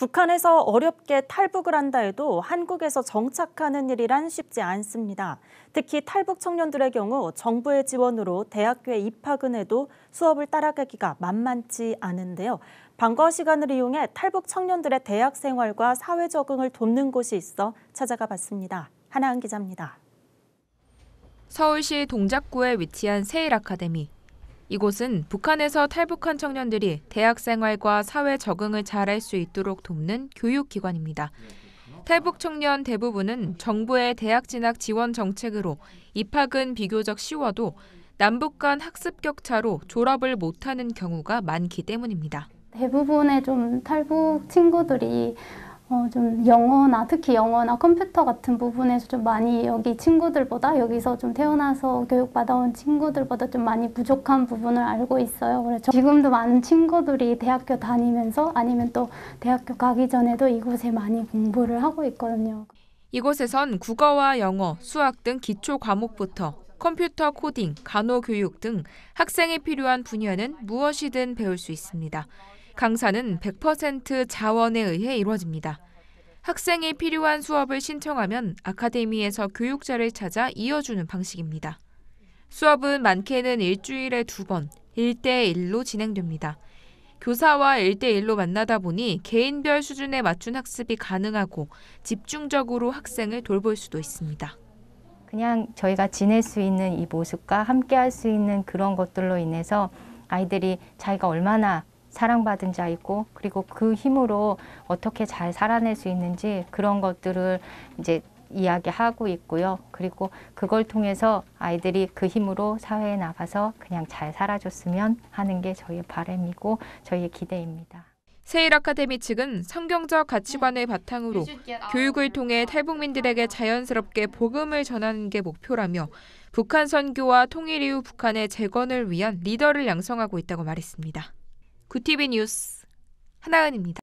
북한에서 어렵게 탈북을 한다 해도 한국에서 정착하는 일이란 쉽지 않습니다. 특히 탈북 청년들의 경우 정부의 지원으로 대학교에 입학은 해도 수업을 따라가기가 만만치 않은데요. 방과 시간을 이용해 탈북 청년들의 대학 생활과 사회 적응을 돕는 곳이 있어 찾아가 봤습니다. 하나은 기자입니다. 서울시 동작구에 위치한 세일 아카데미. 이곳은 북한에서 탈북한 청년들이 대학 생활과 사회 적응을 잘할 수 있도록 돕는 교육기관입니다. 탈북 청년 대부분은 정부의 대학 진학 지원 정책으로 입학은 비교적 쉬워도 남북 간 학습 격차로 졸업을 못하는 경우가 많기 때문입니다. 대부분의 좀 탈북 친구들이 어, 좀 영어나 특히 영어나 컴퓨터 같은 부분에서 좀 많이 여기 친구들보다 여기서 좀 태어나서 교육받아온 친구들보다 좀 많이 부족한 부분을 알고 있어요. 그래서 지금도 많은 친구들이 대학교 다니면서 아니면 또 대학교 가기 전에도 이곳에 많이 공부를 하고 있거든요. 이곳에선 국어와 영어, 수학 등 기초 과목부터 컴퓨터 코딩, 간호 교육 등 학생이 필요한 분야는 무엇이든 배울 수 있습니다. 강사는 100% 자원에 의해 이루어집니다. 학생이 필요한 수업을 신청하면 아카데미에서 교육자를 찾아 이어주는 방식입니다. 수업은 많게는 일주일에 두 번, 1대1로 진행됩니다. 교사와 1대1로 만나다 보니 개인별 수준에 맞춘 학습이 가능하고 집중적으로 학생을 돌볼 수도 있습니다. 그냥 저희가 지낼 수 있는 이 모습과 함께 할 수 있는 그런 것들로 인해서 아이들이 자기가 얼마나 사랑받은 자이고 그리고 그 힘으로 어떻게 잘 살아낼 수 있는지 그런 것들을 이제 이야기하고 있고요. 그리고 그걸 통해서 아이들이 그 힘으로 사회에 나가서 그냥 잘 살아줬으면 하는 게 저희의 바램이고 저희의 기대입니다. 세일 아카데미 측은 성경적 가치관을 바탕으로 교육을 통해 탈북민들에게 자연스럽게 복음을 전하는 게 목표라며 북한 선교와 통일 이후 북한의 재건을 위한 리더를 양성하고 있다고 말했습니다. 구티비 뉴스 하나은입니다.